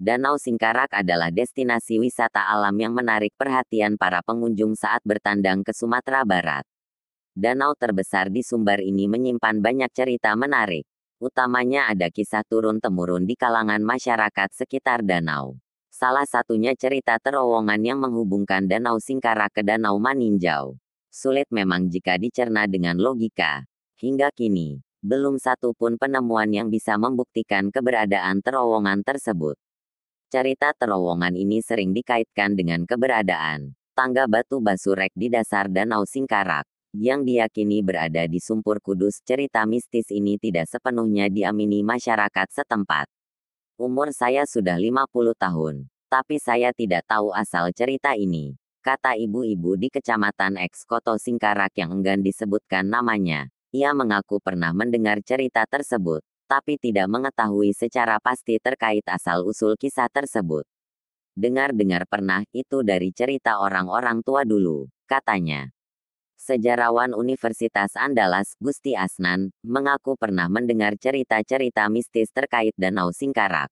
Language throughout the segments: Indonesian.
Danau Singkarak adalah destinasi wisata alam yang menarik perhatian para pengunjung saat bertandang ke Sumatera Barat. Danau terbesar di Sumbar ini menyimpan banyak cerita menarik. Utamanya ada kisah turun-temurun di kalangan masyarakat sekitar danau. Salah satunya cerita terowongan yang menghubungkan Danau Singkarak ke Danau Maninjau. Sulit memang jika dicerna dengan logika. Hingga kini, belum satu pun penemuan yang bisa membuktikan keberadaan terowongan tersebut. Cerita terowongan ini sering dikaitkan dengan keberadaan tangga batu basurek di dasar Danau Singkarak, yang diyakini berada di Sumpur Kudus. Cerita mistis ini tidak sepenuhnya diamini masyarakat setempat. Umur saya sudah 50 tahun, tapi saya tidak tahu asal cerita ini, kata ibu-ibu di Kecamatan Ekskoto Singkarak yang enggan disebutkan namanya. Ia mengaku pernah mendengar cerita tersebut tapi tidak mengetahui secara pasti terkait asal-usul kisah tersebut. Dengar-dengar pernah itu dari cerita orang-orang tua dulu, katanya. Sejarawan Universitas Andalas, Gusti Asnan, mengaku pernah mendengar cerita-cerita mistis terkait Danau Singkarak.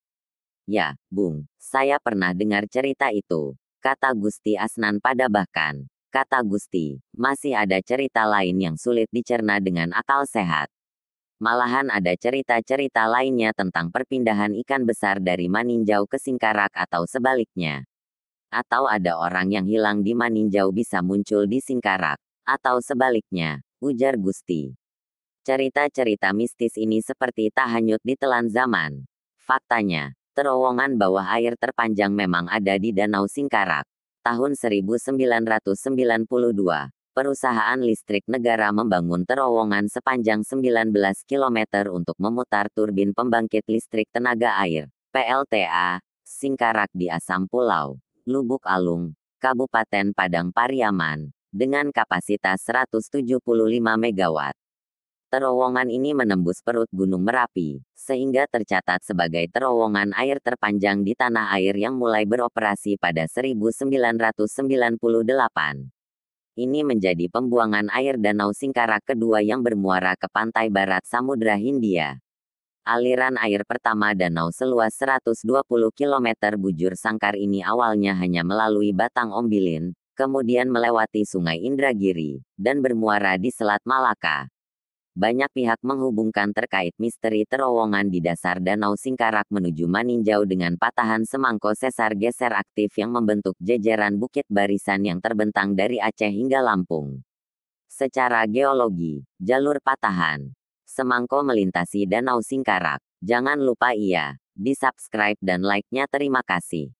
Ya, Bung, saya pernah dengar cerita itu, kata Gusti Asnan pada bahkan. Kata Gusti, masih ada cerita lain yang sulit dicerna dengan akal sehat. Malahan ada cerita-cerita lainnya tentang perpindahan ikan besar dari Maninjau ke Singkarak atau sebaliknya. Atau ada orang yang hilang di Maninjau bisa muncul di Singkarak, atau sebaliknya, ujar Gusti. Cerita-cerita mistis ini seperti tak hanyut telan zaman. Faktanya, terowongan bawah air terpanjang memang ada di Danau Singkarak tahun 1992, perusahaan listrik negara membangun terowongan sepanjang 19 km untuk memutar turbin pembangkit listrik tenaga air, PLTA, Singkarak di Asam Pulau, Lubuk Alung, Kabupaten Padang Pariaman, dengan kapasitas 175 MW. Terowongan ini menembus perut Gunung Merapi, sehingga tercatat sebagai terowongan air terpanjang di tanah air yang mulai beroperasi pada 1998. Ini menjadi pembuangan air Danau Singkara kedua yang bermuara ke pantai barat Samudra Hindia. Aliran air pertama danau seluas 120 km bujur sangkar ini awalnya hanya melalui batang ombilin, kemudian melewati sungai Indragiri, dan bermuara di Selat Malaka. Banyak pihak menghubungkan terkait misteri terowongan di dasar Danau Singkarak menuju Maninjau dengan patahan semangko sesar geser aktif yang membentuk jejeran bukit barisan yang terbentang dari Aceh hingga Lampung. Secara geologi, jalur patahan semangko melintasi Danau Singkarak. Jangan lupa iya, di subscribe dan like-nya terima kasih.